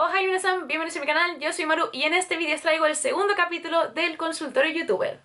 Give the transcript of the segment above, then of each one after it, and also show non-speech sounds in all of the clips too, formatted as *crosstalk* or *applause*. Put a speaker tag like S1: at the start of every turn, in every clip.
S1: Hola oh, y bienvenidos a mi canal, yo soy Maru y en este vídeo os traigo el segundo capítulo del consultorio youtuber.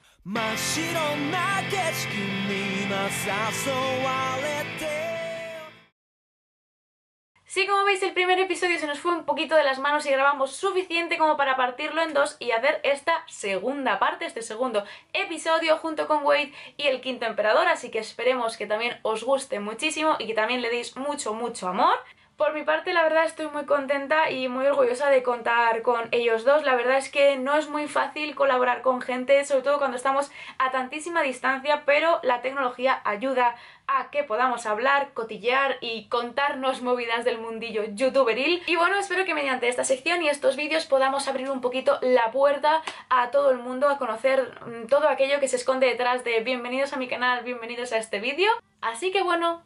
S1: Sí como veis el primer episodio se nos fue un poquito de las manos y grabamos suficiente como para partirlo en dos y hacer esta segunda parte, este segundo episodio junto con Wade y el quinto emperador, así que esperemos que también os guste muchísimo y que también le deis mucho, mucho amor. Por mi parte, la verdad estoy muy contenta y muy orgullosa de contar con ellos dos. La verdad es que no es muy fácil colaborar con gente, sobre todo cuando estamos a tantísima distancia, pero la tecnología ayuda a que podamos hablar, cotillear y contarnos movidas del mundillo youtuberil. Y bueno, espero que mediante esta sección y estos vídeos podamos abrir un poquito la puerta a todo el mundo a conocer mm, todo aquello que se esconde detrás de bienvenidos a mi canal, bienvenidos a este vídeo. Así que bueno,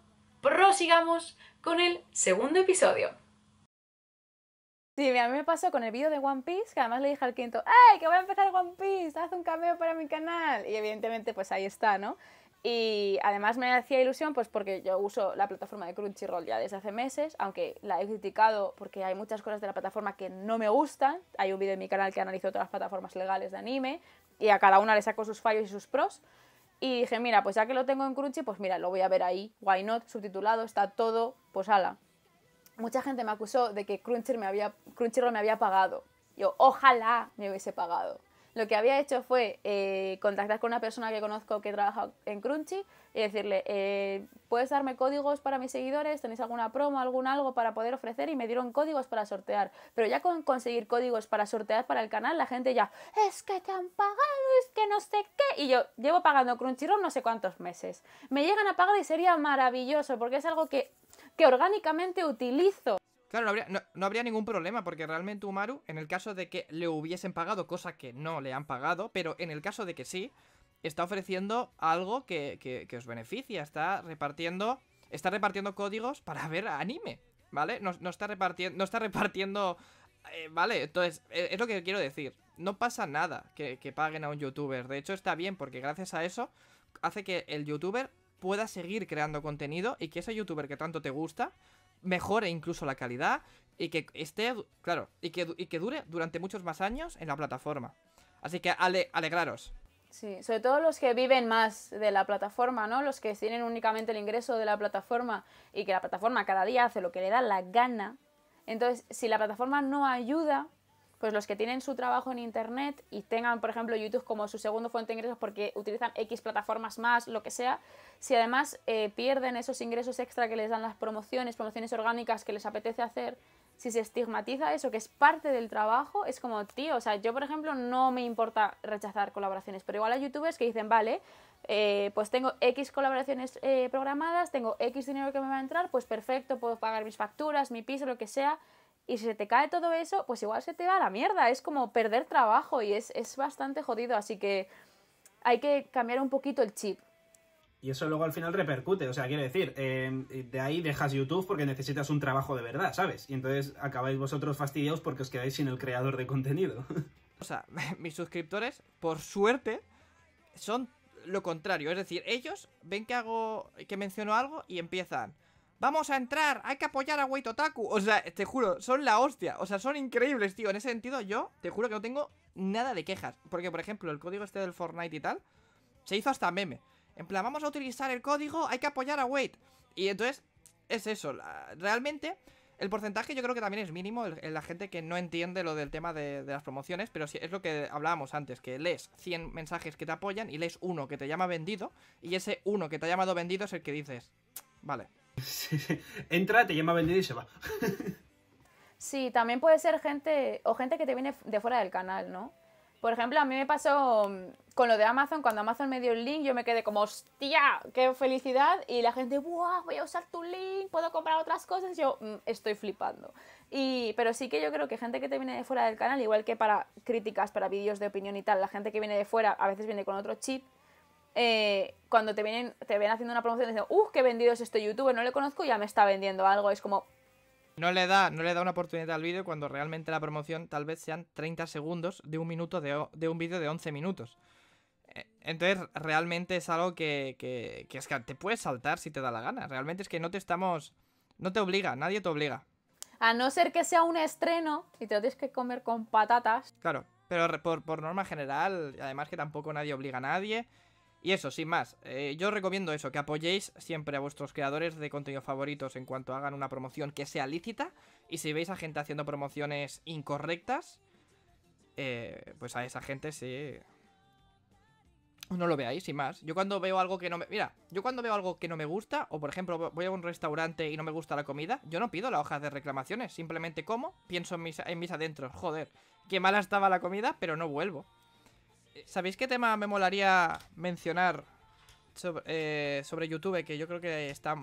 S1: ¡Sigamos con el segundo episodio. Sí, a mí me pasó con el vídeo de One Piece, que además le dije al quinto, ¡ay, que voy a empezar One Piece! ¡Haz un cameo para mi canal! Y evidentemente, pues ahí está, ¿no? Y además me hacía ilusión, pues porque yo uso la plataforma de Crunchyroll ya desde hace meses, aunque la he criticado porque hay muchas cosas de la plataforma que no me gustan. Hay un vídeo en mi canal que analizó todas las plataformas legales de anime y a cada una le saco sus fallos y sus pros. Y dije, mira, pues ya que lo tengo en Crunchy, pues mira, lo voy a ver ahí. Why not? Subtitulado, está todo, pues ala. Mucha gente me acusó de que Crunchy me había, Crunchyroll me había pagado. Yo, ojalá me hubiese pagado. Lo que había hecho fue eh, contactar con una persona que conozco que trabaja en Crunchy y decirle, eh, ¿puedes darme códigos para mis seguidores? ¿Tenéis alguna promo, algún algo para poder ofrecer? Y me dieron códigos para sortear. Pero ya con conseguir códigos para sortear para el canal, la gente ya, es que te han pagado, es que no sé qué. Y yo llevo pagando Crunchyroll no sé cuántos meses. Me llegan a pagar y sería maravilloso porque es algo que, que orgánicamente utilizo
S2: Claro, no habría, ningún problema, porque realmente Umaru, en el caso de que le hubiesen pagado, cosa que no le han pagado, pero en el caso de que sí, está ofreciendo algo que, os beneficia, está repartiendo, está repartiendo códigos para ver anime, ¿vale? No, está repartiendo, está eh, repartiendo, ¿vale? Entonces, e, es, lo que quiero decir, no pasa nada que paguen a un youtuber, de hecho está bien, porque gracias a eso hace que el youtuber pueda seguir creando contenido y que ese youtuber que tanto te gusta mejore incluso la calidad y que esté, claro, y que, dure durante muchos más años en la plataforma. Así que alegraros.
S1: Sí, sobre todo los que viven más de la plataforma, ¿no? Los que tienen únicamente el ingreso de la plataforma y que la plataforma cada día hace lo que le da la gana. Entonces, si la plataforma no ayuda, pues los que tienen su trabajo en Internet y tengan, por ejemplo, YouTube como su segundo fuente de ingresos porque utilizan X plataformas más, lo que sea, si además eh, pierden esos ingresos extra que les dan las promociones, promociones orgánicas que les apetece hacer, si se estigmatiza eso, que es parte del trabajo, es como, tío, o sea, yo por ejemplo no me importa rechazar colaboraciones, pero igual hay youtubers que dicen, vale, eh, pues tengo X colaboraciones eh, programadas, tengo X dinero que me va a entrar, pues perfecto, puedo pagar mis facturas, mi piso, lo que sea, y si se te cae todo eso, pues igual se te va la mierda. Es como perder trabajo y es, bastante jodido. Así que hay que cambiar un poquito el chip.
S3: Y eso luego al final repercute, o sea, quiere decir, em, de ahí dejas YouTube porque necesitas un trabajo de verdad, ¿sabes? Y entonces acabáis vosotros fastidiados porque os quedáis sin el creador de contenido. *laughs*
S2: O sea, *laughs* mis suscriptores, por suerte, son lo contrario. Es decir, ellos ven que hago, que menciono algo y empiezan. Vamos a entrar, hay que apoyar a Wait Otaku O sea, te juro, son la hostia O sea, son increíbles, tío, en ese sentido yo Te juro que no tengo nada de quejas Porque, por ejemplo, el código este del Fortnite y tal Se hizo hasta meme En plan, vamos a utilizar el código, hay que apoyar a Wait Y entonces, es eso Realmente, el porcentaje yo creo que también es mínimo la gente que no entiende lo del tema de, las promociones, pero sí, es lo que hablábamos antes, que lees 100 mensajes que te apoyan y lees uno que te llama vendido, y ese uno que te ha llamado vendido es el que dices, vale,
S3: *laughs* Entra, te llama a vender y se va.
S1: *laughs* sí, también puede ser gente o gente que te viene de fuera del canal, ¿no? Por ejemplo, a mí me pasó mm, con lo de Amazon, cuando Amazon me dio el link, yo me quedé como, hostia, qué felicidad. Y la gente, ¡buah! Voy a usar tu link, puedo comprar otras cosas. Yo mm, estoy flipando. Y, pero sí que yo creo que gente que te viene de fuera del canal, igual que para críticas, para vídeos de opinión y tal, la gente que viene de fuera a veces viene con otro chip eh, cuando te vienen, te ven haciendo una promoción dicen, uff, qué vendido es este youtuber, no le conozco, ya me está vendiendo algo. Es como.
S2: No le da, no le da una oportunidad al vídeo cuando realmente la promoción tal vez sean 30 segundos de un minuto de, un vídeo de 11 minutos. Eh, entonces, realmente es algo que, es que te puedes saltar si te da la gana. Realmente es que no te estamos. No te obliga, nadie te obliga.
S1: A no ser que sea un estreno y te lo tienes que comer con patatas.
S2: Claro, pero por, por norma general, además que tampoco nadie obliga a nadie. Y eso, sin más, eh, yo recomiendo eso, que apoyéis siempre a vuestros creadores de contenido favoritos en cuanto hagan una promoción que sea lícita. Y si veis a gente haciendo promociones incorrectas, eh, pues a esa gente sí... No lo veáis, sin más. Yo cuando veo algo que no me... Mira, yo cuando veo algo que no me gusta, o por ejemplo voy a un restaurante y no me gusta la comida, yo no pido la hoja de reclamaciones, simplemente como, pienso en mis, en mis adentros, joder, qué mala estaba la comida, pero no vuelvo. ¿Sabéis qué tema me molaría mencionar eh, sobre, YouTube? Que yo creo que está,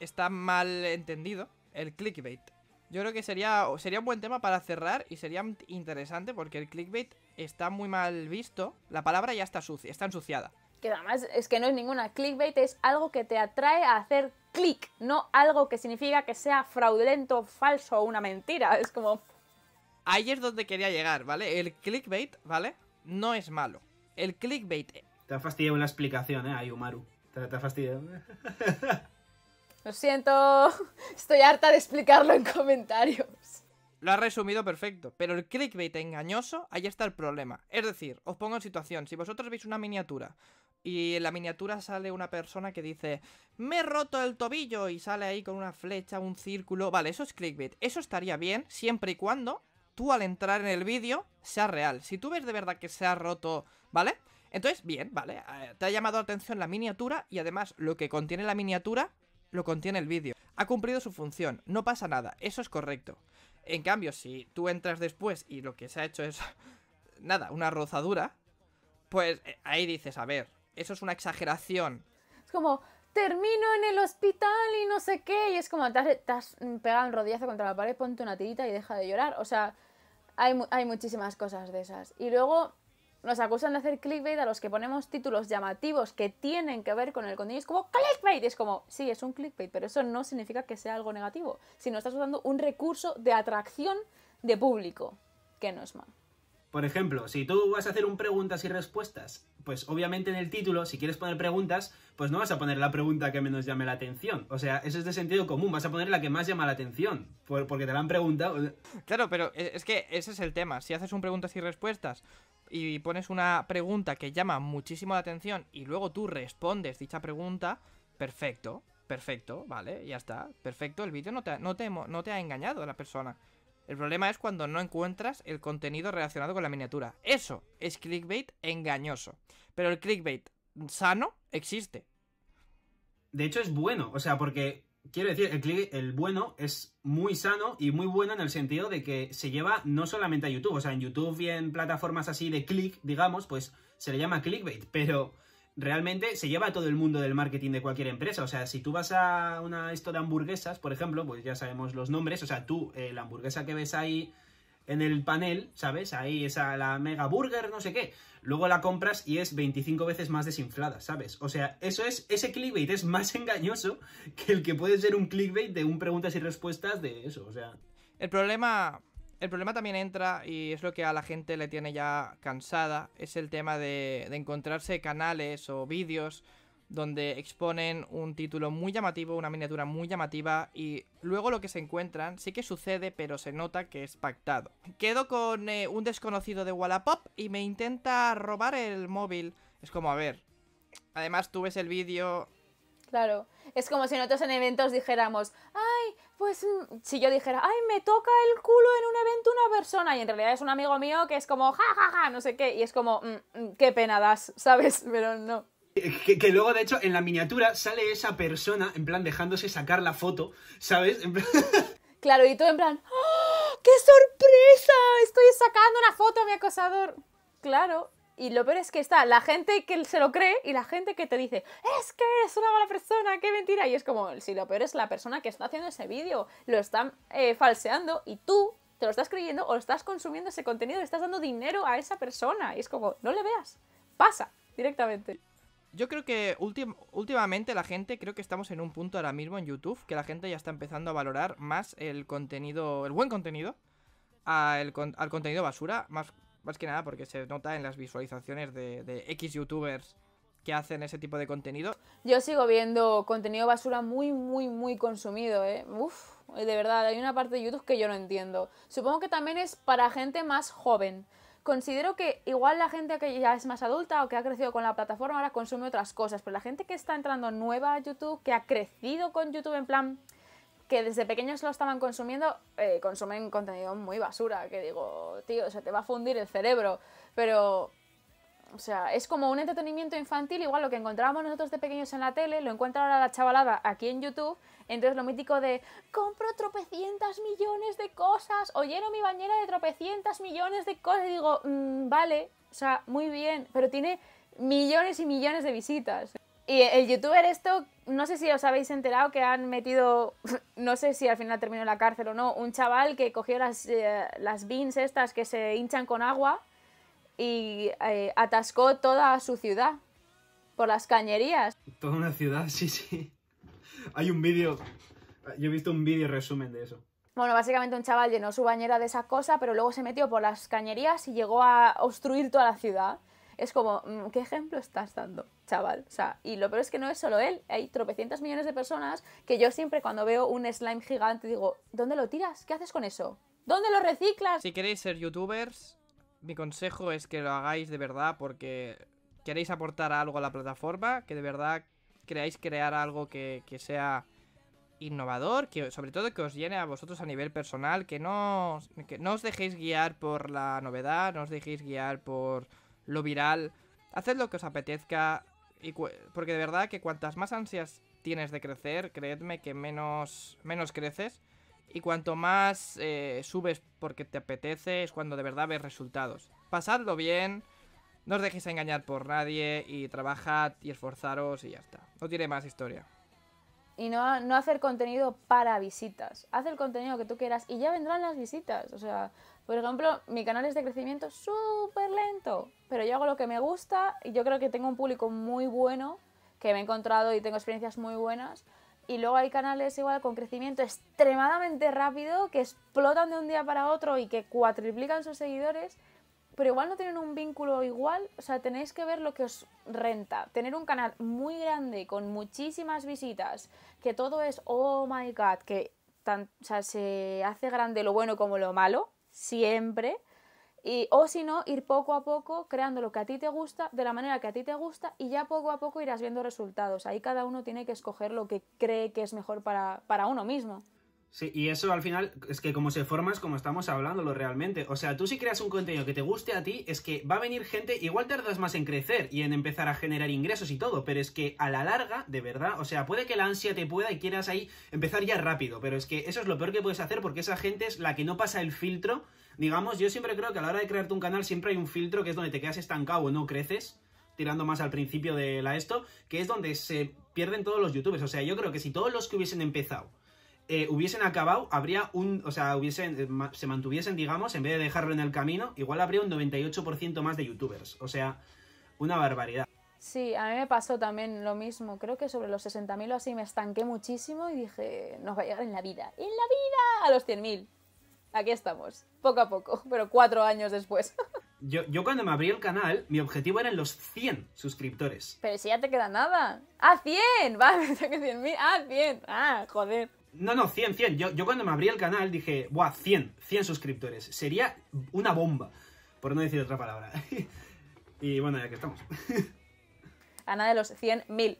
S2: está mal entendido. El clickbait. Yo creo que sería, sería un buen tema para cerrar y sería interesante porque el clickbait está muy mal visto. La palabra ya está sucia, está ensuciada. Que
S1: además es que no es ninguna clickbait, es algo que te atrae a hacer click. no algo que significa que sea fraudulento, falso o una mentira. Es como.
S2: Ahí es donde quería llegar, ¿vale? El clickbait, ¿vale? no es malo. El clickbait. Eh,
S3: te ha fastidiado la explicación, eh, Ayumaru. Te, ha fastidiado.
S1: *laughs* Lo siento, *laughs* estoy harta de explicarlo en comentarios.
S2: Lo has resumido perfecto, pero el clickbait engañoso, ahí está el problema. Es decir, os pongo en situación, si vosotros veis una miniatura y en la miniatura sale una persona que dice, me he roto el tobillo y sale ahí con una flecha, un círculo, vale, eso es clickbait. Eso estaría bien siempre y cuando tú al entrar en el vídeo sea real. Si tú ves de verdad que se ha roto, ¿vale? Entonces, bien, vale, eh, te ha llamado la atención la miniatura y además lo que contiene la miniatura lo contiene el vídeo. Ha cumplido su función, no pasa nada, eso es correcto. En cambio, si tú entras después y lo que se ha hecho es, *laughs* nada, una rozadura, pues eh, ahí dices, a ver, eso es una exageración.
S1: Es como, termino en el hospital y no sé qué, y es como, te has, te pegado un rodillazo contra la pared, ponte una tirita y deja de llorar. O sea, hay, hay muchísimas cosas de esas. Y luego nos acusan de hacer clickbait a los que ponemos títulos llamativos que tienen que ver con el contenido. Es como clickbait. Es como, sí, es un clickbait, pero eso no significa que sea algo negativo, sino estás usando un recurso de atracción de público, que no es mal
S3: por ejemplo, si tú vas a hacer un preguntas y respuestas, pues obviamente en el título, si quieres poner preguntas, pues no vas a poner la pregunta que menos llame la atención. O sea, eso es de sentido común, vas a poner la que más llama la atención, porque te la han preguntado.
S2: Claro, pero e, es que ese es el tema. Si haces un preguntas y respuestas y pones una pregunta que llama muchísimo la atención y luego tú respondes dicha pregunta, perfecto, perfecto, vale, ya está, perfecto, el vídeo no te, no te, no te ha engañado la persona. El problema es cuando no encuentras el contenido relacionado con la miniatura. Eso es clickbait engañoso. Pero el clickbait sano existe.
S3: De hecho es bueno, o sea, porque quiero decir, el, el bueno es muy sano y muy bueno en el sentido de que se lleva no solamente a YouTube, o sea, en YouTube y en plataformas así de click, digamos, pues se le llama clickbait, pero realmente se lleva a todo el mundo del marketing de cualquier empresa. O sea, si tú vas a una esto de hamburguesas, por ejemplo, pues ya sabemos los nombres. O sea, tú, eh, la hamburguesa que ves ahí en el panel, ¿sabes? Ahí esa, la mega burger, no sé qué. Luego la compras y es 25 veces más desinflada, ¿sabes? O sea, eso es, ese clickbait es más *laughs* engañoso que el que puede ser un clickbait de un preguntas y respuestas de eso, o sea.
S2: El problema el problema también entra, y es lo que a la gente le tiene ya cansada, es el tema de, encontrarse canales o vídeos donde exponen un título muy llamativo, una miniatura muy llamativa y luego lo que se encuentran sí que sucede, pero se nota que es pactado. Quedo con eh, un desconocido de Wallapop y me intenta robar el móvil. Es como, a ver. Además tú ves el vídeo
S1: Claro, es como si nosotros en eventos dijéramos, ay, pues mm", si yo dijera, ay, me toca el culo en un evento una persona y en realidad es un amigo mío que es como, ja, ja, ja, no sé qué, y es como, mm, mm, qué pena das, *laughs* ¿sabes? Pero no.
S3: Que, luego, de hecho, en la miniatura sale esa persona, en plan, dejándose sacar la foto, ¿sabes? *laughs*
S1: Claro, y tú en plan, ¡Ah, ¡qué sorpresa! Estoy sacando una foto a mi acosador. Claro, y lo peor es que está la gente que se lo cree y la gente que te dice, es que es una mala persona, qué mentira. Y es como, si lo peor es la persona que está haciendo ese vídeo, lo están eh, falseando y tú te lo estás creyendo o estás consumiendo ese contenido, estás dando dinero a esa persona. Y es como, no le veas, pasa directamente.
S2: Yo creo que últimamente la gente, creo que estamos en un punto ahora mismo en YouTube, que la gente ya está empezando a valorar más el contenido, el buen contenido, al contenido basura, más más que nada porque se nota en las visualizaciones de, X youtubers que hacen ese tipo de contenido.
S1: Yo sigo viendo contenido basura muy, muy, muy consumido, ¿eh? Uf, de verdad, hay una parte de YouTube que yo no entiendo. Supongo que también es para gente más joven. Considero que igual la gente que ya es más adulta o que ha crecido con la plataforma ahora consume otras cosas, pero la gente que está entrando nueva a YouTube, que ha crecido con YouTube en plan que desde pequeños lo estaban consumiendo, eh, consumen contenido muy basura, que digo, tío, se te va a fundir el cerebro, pero... O sea, es como un entretenimiento infantil, igual lo que encontrábamos nosotros de pequeños en la tele, lo encuentra ahora la chavalada aquí en YouTube, entonces lo mítico de compro tropecientas millones de cosas o lleno mi bañera de tropecientas millones de cosas digo, mm, vale, o sea, muy bien, pero tiene millones y millones de visitas. Y el youtuber esto, no sé si os habéis enterado que han metido, *laughs* no sé si al final terminó en la cárcel o no, un chaval que cogió las, eh, beans estas que se hinchan con agua y eh, atascó toda su ciudad por las cañerías.
S3: Toda una ciudad, *laughs* sí, sí. Hay un vídeo, yo he visto un vídeo resumen de eso.
S1: Bueno, básicamente un chaval llenó su bañera de esa cosa, pero luego se metió por las cañerías y llegó a obstruir toda la ciudad. Es como, mm, ¿qué ejemplo estás dando? chaval. O sea, y lo peor es que no es solo él, hay tropecientas millones de personas que yo siempre cuando veo un slime gigante digo, ¿dónde lo tiras? ¿Qué haces con eso?
S2: ¿Dónde lo reciclas? Si queréis ser youtubers, mi consejo es que lo hagáis de verdad porque queréis aportar algo a la plataforma, que de verdad creáis crear algo que, sea innovador, que sobre todo que os llene a vosotros a nivel personal, que no, que no os dejéis guiar por la novedad, no os dejéis guiar por lo viral, haced lo que os apetezca, y porque de verdad que cuantas más ansias tienes de crecer, creedme que menos, menos creces. Y cuanto más eh, subes porque te apetece, es cuando de verdad ves resultados. Pasadlo bien, no os dejéis engañar por nadie y trabajad y esforzaros y ya está. No tiene más historia.
S1: Y no, no hacer contenido para visitas. Haz el contenido que tú quieras y ya vendrán las visitas. O sea, por ejemplo, mi canal es de crecimiento súper lento, pero yo hago lo que me gusta y yo creo que tengo un público muy bueno, que me he encontrado y tengo experiencias muy buenas. Y luego hay canales igual con crecimiento extremadamente rápido, que explotan de un día para otro y que cuatriplican sus seguidores, pero igual no tienen un vínculo igual, o sea, tenéis que ver lo que os renta. Tener un canal muy grande, con muchísimas visitas, que todo es, oh my god, que o sea, se hace grande lo bueno como lo malo, siempre. Y, o si no, ir poco a poco creando lo que a ti te gusta, de la manera que a ti te gusta, y ya poco a poco irás viendo resultados. Ahí cada uno tiene que escoger lo que cree que es mejor para, para uno mismo.
S3: Sí, y eso al final es que como se formas, como estamos hablándolo realmente. O sea, tú si creas un contenido que te guste a ti, es que va a venir gente, igual tardas más en crecer y en empezar a generar ingresos y todo, pero es que a la larga, de verdad, o sea, puede que la ansia te pueda y quieras ahí empezar ya rápido, pero es que eso es lo peor que puedes hacer porque esa gente es la que no pasa el filtro. Digamos, yo siempre creo que a la hora de crearte un canal siempre hay un filtro que es donde te quedas estancado o no creces tirando más al principio de la esto, que es donde se pierden todos los youtubers. O sea, yo creo que si todos los que hubiesen empezado eh, hubiesen acabado, habría un, o sea, hubiesen, eh, se mantuviesen, digamos, en vez de dejarlo en el camino, igual habría un 98% más de youtubers. O sea, una barbaridad.
S1: Sí, a mí me pasó también lo mismo. Creo que sobre los 60.000 o así me estanqué muchísimo y dije, nos va a llegar en la vida. ¡En la vida! A los 100.000. Aquí estamos, poco a poco, pero cuatro años después. *laughs*
S3: Yo, cuando me abrí el canal, mi objetivo eran los 100 suscriptores.
S1: Pero si ya te queda nada. ¡Ah, 100! *laughs* Vale, que 100.000. ¡Ah, 100! ¡Ah,
S3: joder! No, no, 100, 100. Yo, cuando me abrí el canal dije, ¡buah! 100, 100 suscriptores. Sería una bomba, por no decir otra palabra. *laughs* y bueno, ya que estamos.
S1: Ana *laughs* de los 100.000.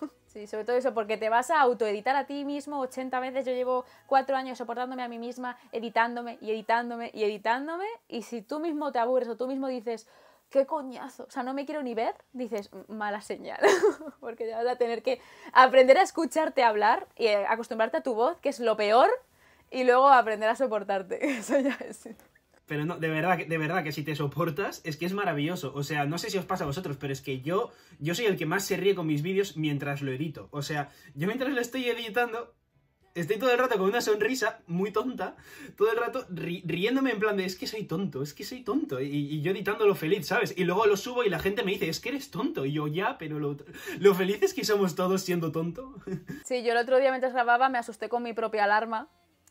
S1: *laughs* Sí, sobre todo eso, porque te vas a autoeditar a ti mismo 80 veces. Yo llevo 4 años soportándome a mí misma, editándome y editándome y editándome. Y si tú mismo te aburres o tú mismo dices, qué coñazo, o sea, no me quiero ni ver, dices, mala señal, *laughs* porque ya vas a tener que aprender a escucharte hablar y eh, acostumbrarte a tu voz, que es lo peor, y luego aprender a soportarte. *laughs* Eso ya es.
S3: Pero no, de verdad, de verdad que si te soportas, es que es maravilloso. O sea, no sé si os pasa a vosotros, pero es que yo, yo soy el que más se ríe con mis vídeos mientras lo edito. O sea, yo mientras lo estoy editando, estoy todo el rato con una sonrisa muy tonta, todo el rato riéndome en plan de es que soy tonto, es que soy tonto, y, yo editando lo feliz, ¿sabes? Y luego lo subo y la gente me dice, es que eres tonto, y yo ya, pero lo, lo es que somos todos siendo tonto.
S1: Sí, yo el otro día mientras grababa me asusté con mi propia alarma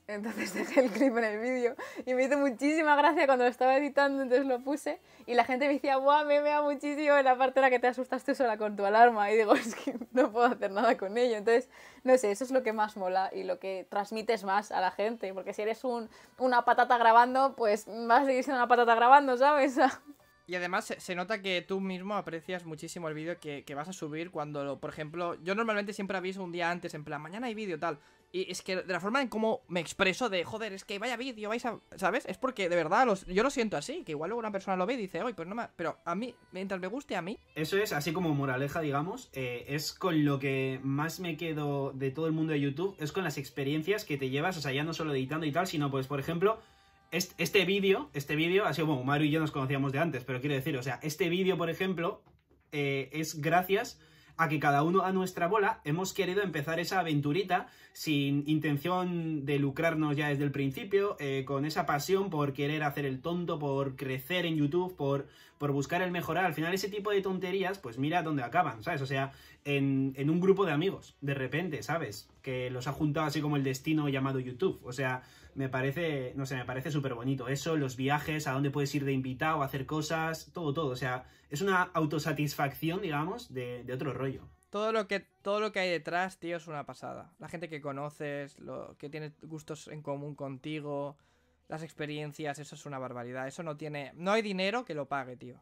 S1: entonces *laughs* dejé el clip en el vídeo y me hizo muchísima gracia cuando lo estaba editando, entonces lo puse y la gente me decía, guau me mea muchísimo en la parte en la que te asustaste sola con tu alarma! Y digo, *laughs* es que no puedo hacer nada con ello. Entonces, no sé, eso es lo que más mola y lo que transmites más a la gente, porque si eres un, una patata grabando, pues vas a seguir siendo una patata grabando, ¿sabes? *laughs*
S2: Y además se, nota que tú mismo aprecias muchísimo el vídeo que, que, vas a subir cuando, por ejemplo, yo normalmente siempre aviso un día antes, en plan, mañana hay vídeo tal, y es que de la forma en cómo me expreso de, joder, es que vaya vídeo, vais a... ¿Sabes? Es porque de verdad los, yo lo siento así, que igual luego una persona lo ve y dice, oye, pues no más Pero a mí, mientras me guste a mí... Eso es,
S3: así como moraleja, digamos, eh, es con lo que más me quedo de todo el mundo de YouTube, es con las experiencias que te llevas, o sea, ya no solo editando y tal, sino pues, por ejemplo... Este, vídeo, este vídeo, así como bueno, Mario y yo nos conocíamos de antes, pero quiero decir, o sea, este vídeo, por ejemplo, eh, es gracias a que cada uno a nuestra bola hemos querido empezar esa aventurita sin intención de lucrarnos ya desde el principio, eh, con esa pasión por querer hacer el tonto, por crecer en YouTube, por, por buscar el mejorar. Al final ese tipo de tonterías, pues mira dónde acaban, ¿sabes? O sea, en, en un grupo de amigos, de repente, ¿sabes? Que los ha juntado así como el destino llamado YouTube. O sea, me parece, no sé, me parece súper bonito. Eso, los viajes, a dónde puedes ir de invitado, hacer cosas, todo, todo. O sea, es una autosatisfacción, digamos, de, otro rollo.
S2: Todo lo, que, todo lo que hay detrás, tío, es una pasada. La gente que conoces, lo, que tiene gustos en común contigo, las experiencias, eso es una barbaridad. Eso no tiene. No hay dinero que lo pague, tío.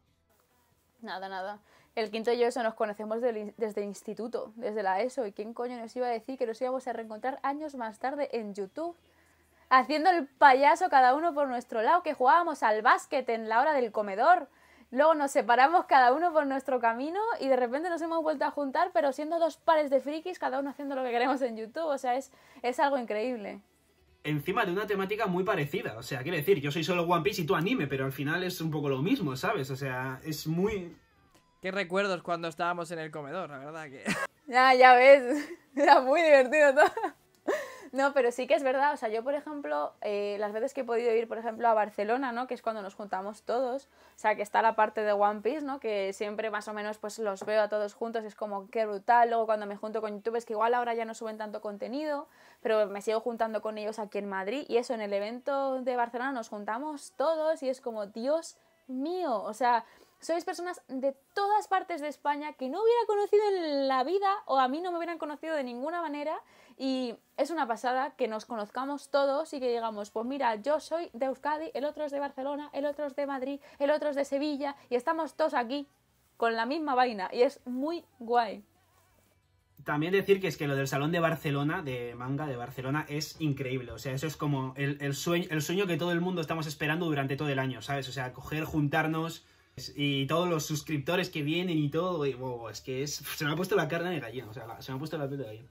S1: Nada, nada. El quinto y yo eso nos conocemos desde el instituto, desde la ESO. ¿Y quién coño nos iba a decir que nos íbamos a reencontrar años más tarde en YouTube? haciendo el payaso cada uno por nuestro lado, que jugábamos al básquet en la hora del comedor. Luego nos separamos cada uno por nuestro camino y de repente nos hemos vuelto a juntar, pero siendo dos pares de frikis, cada uno haciendo lo que queremos en YouTube. O sea, es, es algo increíble
S3: encima de una temática muy parecida. O sea, quiero decir, yo soy solo One Piece y tú anime, pero al final es un poco lo mismo, ¿sabes? O sea, es muy.
S2: Qué recuerdos cuando estábamos en el comedor, la verdad que. *laughs*
S1: Ya, ya ves. *laughs* Era muy divertido todo. No, pero sí que es verdad. O sea, yo, por ejemplo, eh, las veces que he podido ir, por ejemplo, a Barcelona, ¿no? Que es cuando nos juntamos todos. O sea, que está la parte de One Piece, ¿no? Que siempre más o menos pues los veo a todos juntos. Es como, qué brutal. Luego cuando me junto con YouTube, es que igual ahora ya no suben tanto contenido, pero me sigo juntando con ellos aquí en Madrid. Y eso, en el evento de Barcelona nos juntamos todos y es como, Dios mío. O sea, sois personas de todas partes de España que no hubiera conocido en la vida o a mí no me hubieran conocido de ninguna manera y es una pasada que nos conozcamos todos y que digamos, pues mira, yo soy de Euskadi, el otro es de Barcelona, el otro es de Madrid, el otro es de Sevilla y estamos todos aquí con la misma vaina y es muy guay.
S3: También decir que es que lo del Salón de Barcelona, de manga de Barcelona, es increíble. O sea, eso es como el, sueño, el sueño que todo el mundo estamos esperando durante todo el año, ¿sabes? O sea, coger, juntarnos, y todos los suscriptores que vienen y todo, es que es, se me ha puesto la carne de gallina, o sea, se me ha puesto la piel de gallina.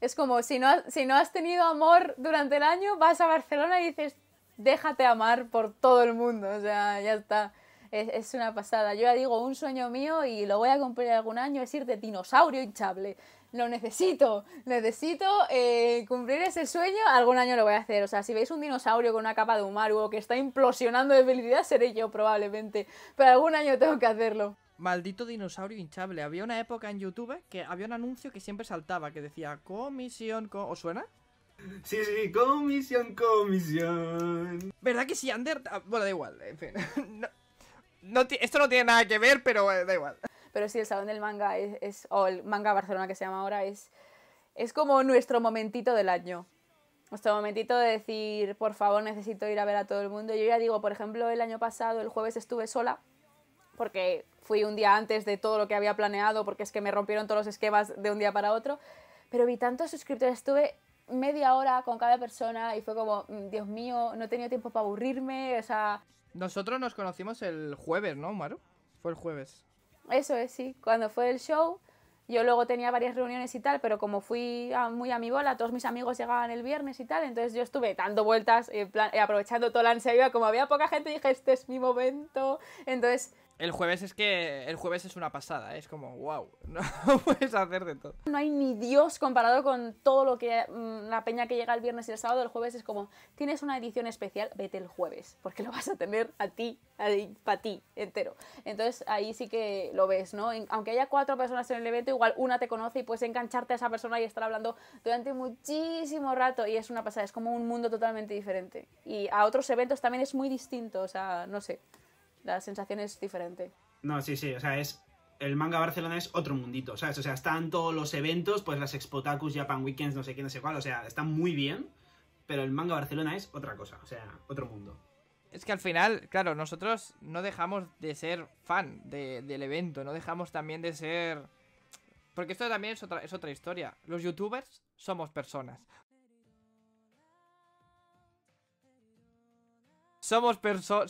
S1: Es como, si no, si no has tenido amor durante el año, vas a Barcelona y dices, déjate amar por todo el mundo, o sea, ya está. Es, es una pasada. Yo ya digo, un sueño mío y lo voy a cumplir algún año es ir de dinosaurio hinchable lo necesito, necesito eh, cumplir ese sueño, algún año lo voy a hacer. O sea, si veis un dinosaurio con una capa de o que está implosionando de felicidad, seré yo probablemente. Pero algún año tengo que hacerlo.
S2: Maldito dinosaurio hinchable. Había una época en YouTube que había un anuncio que siempre saltaba, que decía comisión, comisión, ¿os suena? Sí, sí, comisión, comisión. ¿Verdad que si Ander? Ah, bueno, da igual, en fin. *laughs* No, esto no tiene nada que ver, pero eh, da igual. Pero sí, el
S1: Salón del Manga, es, o el Manga Barcelona que se llama ahora, es, es como nuestro momentito del año. Nuestro momentito de decir, por favor, necesito ir a ver a todo el mundo. Yo ya digo, por ejemplo, el año pasado, el jueves estuve sola, porque fui un día antes de todo lo que había planeado, porque es que me rompieron todos los esquemas de un día para otro. Pero vi tantos suscriptores, estuve media hora con cada persona y fue como, mm, Dios mío, no he tenido tiempo para aburrirme, o sea...
S2: Nosotros nos conocimos el jueves, ¿no, Maru? Fue el jueves.
S1: Eso es, sí. Cuando fue el show, yo luego tenía varias reuniones y tal, pero como fui ah, muy a mi todos mis amigos llegaban el viernes y tal, entonces yo estuve dando vueltas, y eh, aprovechando toda la ansiedad, como había poca gente, dije, este es mi momento. Entonces
S2: el jueves es que el jueves es una pasada, ¿eh? es como wow, *laughs* no puedes hacer de todo.
S1: No hay ni Dios comparado con todo lo que mm, la peña que llega el viernes y el sábado, el jueves es como tienes una edición especial, vete el jueves, porque lo vas a tener a ti, para ti entero. Entonces ahí sí que lo ves, ¿no? Aunque haya cuatro personas en el evento, igual una te conoce y puedes engancharte a esa persona y estar hablando durante muchísimo rato y es una pasada, es como un mundo totalmente diferente. Y a otros eventos también es muy distinto, o sea, no sé la sensación es diferente.
S3: No, sí, sí, o sea, es el manga Barcelona es otro mundito, ¿sabes? O sea, están todos los eventos, pues las ExpoTacus, Japan Weekends, no sé qué, no sé cuál, o sea, están muy bien, pero el manga Barcelona es otra cosa, o sea, otro mundo.
S2: Es que al final, claro, nosotros no dejamos de ser fan del evento, no dejamos también de ser... Porque esto también otra, es otra historia. Los youtubers somos personas. somos,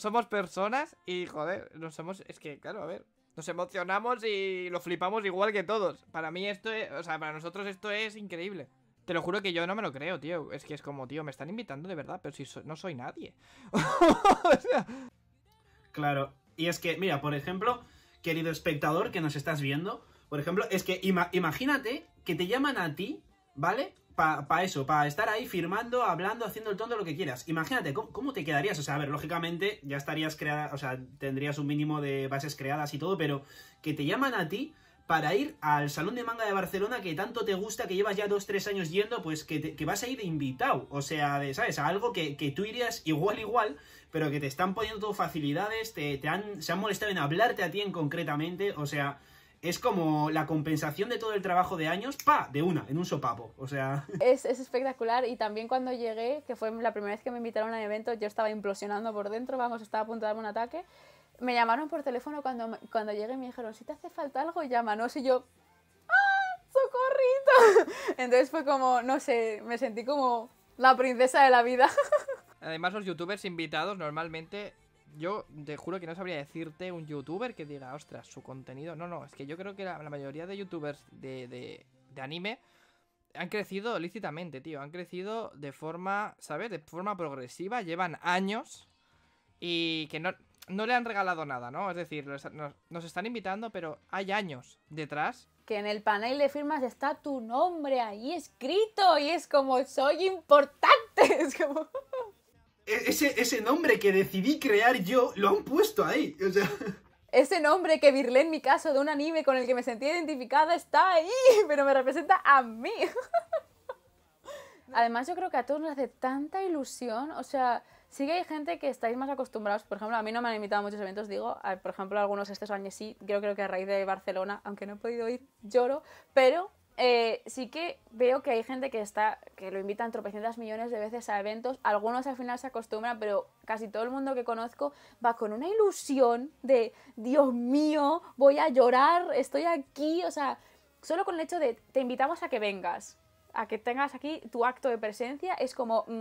S2: somos personas y, joder, nos hemos... Es que, claro, a ver, nos emocionamos y lo flipamos igual que todos. Para mí esto es... O sea, para nosotros esto es increíble. Te lo juro que yo no me lo creo, tío. Es que es como, tío, me están invitando de verdad, pero si no soy nadie. *laughs*
S3: Claro. Y es que, mira, por ejemplo, querido espectador que nos estás viendo, por ejemplo, es que imagínate que te llaman a ti, ¿vale? para pa eso, para estar ahí firmando, hablando, haciendo el tonto, lo que quieras. Imagínate, ¿cómo, te quedarías? O sea, a ver, lógicamente ya estarías creada, o sea, tendrías un mínimo de bases creadas y todo, pero que te llaman a ti para ir al Salón de Manga de Barcelona que tanto te gusta, que llevas ya dos, tres años yendo, pues que, te, que, vas a ir invitado. O sea, de, ¿sabes? A algo que, tú irías igual, igual, pero que te están poniendo facilidades, te, te han, se han molestado en hablarte a ti en concretamente, o sea es como la compensación de todo el trabajo de años, pa, de una, en un sopapo. O sea.
S1: *laughs* Es, espectacular. Y también cuando llegué, que fue la primera vez que me invitaron a un evento, yo estaba implosionando por dentro, vamos, estaba a punto de darme un ataque. Me llamaron por teléfono cuando, cuando llegué y me dijeron, si te hace falta algo, llámanos. Y yo, ¡ah! ¡Socorrito! *laughs* Entonces fue como, no sé, me sentí como la princesa de la vida.
S2: *laughs* Además, los youtubers invitados normalmente yo te juro que no sabría decirte un youtuber que diga, ostras, su contenido. No, no, es que yo creo que la, mayoría de youtubers de, de, anime han crecido lícitamente, tío. Han crecido de forma, ¿sabes? De forma progresiva, llevan años y que no, le han regalado nada, ¿no? Es decir, nos, nos están invitando, pero hay años detrás
S1: que en el panel de firmas está tu nombre ahí escrito y es como
S3: soy importante. *laughs* Es como... E-, ese, ese nombre que decidí crear yo, lo han puesto ahí.
S1: Ese nombre que virlé en mi caso de un anime con el que me sentí identificada está ahí, *laughs* pero me representa a mí. *laughs* Además, yo creo que a todos nos hace tanta ilusión. O sea, sí que hay gente que estáis más acostumbrados. Por ejemplo, a mí no me han invitado a muchos eventos, digo. por ejemplo, algunos estos años sí. Yo creo que a raíz de Barcelona, aunque no he podido ir, lloro. Pero eh, sí que veo que hay gente que está que lo invitan tropecientas millones de veces a eventos. Algunos al final se acostumbran, pero casi todo el mundo que conozco va con una ilusión de Dios mío, voy a llorar, estoy aquí. O sea, solo con el hecho de te invitamos a que vengas, a que tengas aquí tu acto de presencia, es como mm,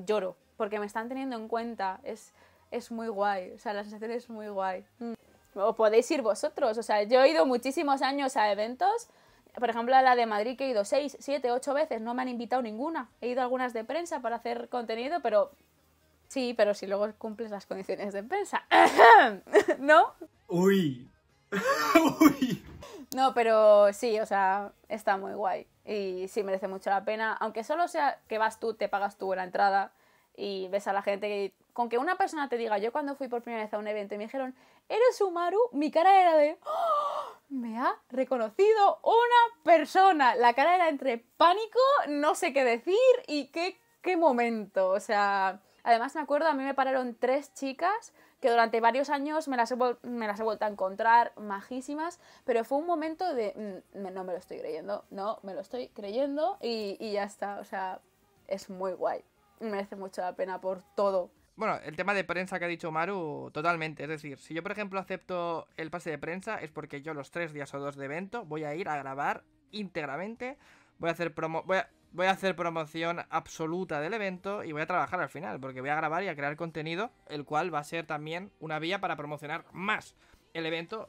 S1: mm, lloro, porque me están teniendo en cuenta. Es, es muy guay, o sea, la sensación es muy guay. Mm. O podéis ir vosotros, o sea, yo he ido muchísimos años a eventos por ejemplo, a la de Madrid que he ido seis, siete, ocho veces, no me han invitado ninguna. He ido a algunas de prensa para hacer contenido, pero sí, pero si luego cumples las condiciones de prensa. *laughs* ¿No? Uy. *laughs* Uy. No, pero sí, o sea, está muy guay. Y sí, merece mucho la pena. Aunque solo sea que vas tú, te pagas tú la entrada y ves a la gente Con que una persona te diga, yo cuando fui por primera vez a un evento y me dijeron, eres Umaru? mi cara era de... ¡Oh! me ha reconocido una persona. La cara era entre pánico, no sé qué decir y qué, qué momento. O sea, además me acuerdo, a mí me pararon tres chicas que durante varios años me las he, vuelto a encontrar, majísimas, pero fue un momento de, mm, no me lo estoy creyendo, no me lo estoy creyendo y, y ya está. O sea, es muy guay. Merece mucho la pena por todo.
S2: Bueno, el tema de prensa que ha dicho Maru, totalmente. Es decir, si yo, por ejemplo, acepto el pase de prensa, es porque yo los tres días o dos de evento voy a ir a grabar íntegramente. Voy a hacer promo. Voy a, hacer promoción absoluta del evento y voy a trabajar al final, porque voy a grabar y a crear contenido, el cual va a ser también una vía para promocionar más el evento.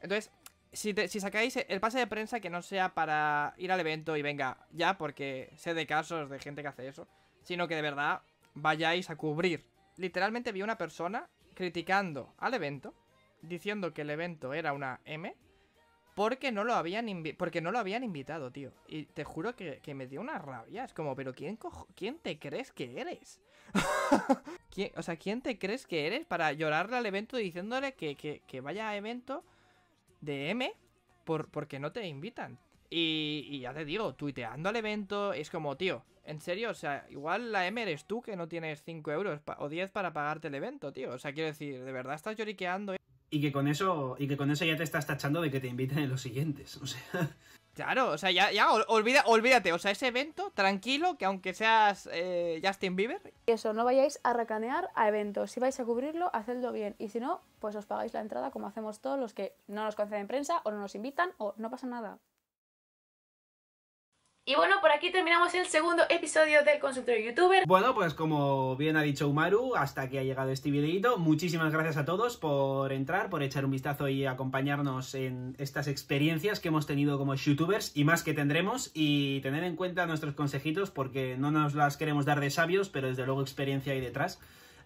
S2: Entonces, si, sacáis el pase de prensa que no sea para ir al evento y venga ya, porque sé de casos de gente que hace eso, sino que de verdad vayáis a cubrir literalmente vi una persona criticando al evento, diciendo que el evento era una M, porque no lo habían, porque no lo habían invitado, tío. Y te juro que, que me dio una rabia. Es como, pero ¿quién, ¿quién te crees que eres? *laughs* ¿Quién, o sea, ¿quién te crees que eres para llorarle al evento diciéndole que, que, vaya a evento de M por, porque no te invitan? Y, ya te digo, tuiteando al evento, es como, tío, en serio, o sea, igual la M eres tú que no tienes 5 euros o 10 para pagarte el evento, tío. O sea, quiero decir, de verdad estás lloriqueando.
S3: Y que con eso, y que con eso ya te estás tachando de que te inviten en los siguientes, o sea.
S2: Claro, o sea, ya, olvida, olvídate, o sea, ese evento, tranquilo, que aunque seas eh, Justin Bieber.
S1: Eso, no vayáis a racanear a eventos. Si vais a cubrirlo, hacedlo bien. Y si no, pues os pagáis la entrada como hacemos todos los que no nos conceden prensa o no nos invitan o no pasa nada. Y bueno, por aquí terminamos el segundo episodio del Consultorio Youtuber.
S3: Bueno, pues como bien ha dicho Umaru, hasta aquí ha llegado este videito. Muchísimas gracias a todos por entrar, por echar un vistazo y acompañarnos en estas experiencias que hemos tenido como youtubers y más que tendremos. Y tener en cuenta nuestros consejitos porque no nos las queremos dar de sabios, pero desde luego experiencia hay detrás.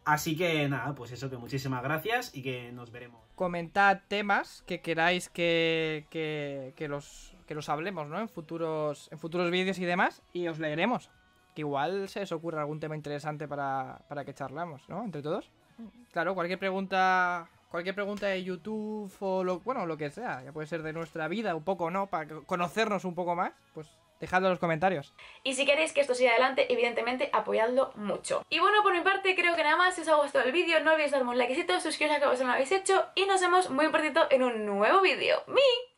S3: Así que nada, pues eso, que muchísimas gracias y que nos veremos.
S2: Comentad temas que queráis que, que, que los que los hablemos, ¿no? En futuros, en futuros vídeos y demás, y os leeremos. Que igual se os ocurra algún tema interesante para, que charlamos, ¿no? Entre todos. Mm. Claro, cualquier pregunta cualquier pregunta de YouTube o lo, bueno, lo que sea, ya puede ser de nuestra vida un poco, ¿no? Para conocernos un poco más, pues dejadlo en los comentarios.
S1: Y si queréis que esto siga adelante, evidentemente apoyadlo mucho. Y bueno, por mi parte, creo que nada más. Si os ha gustado el vídeo, no olvidéis darme un likecito, suscribiros a que no lo habéis hecho y nos vemos muy pronto en un nuevo vídeo. ¡Mi!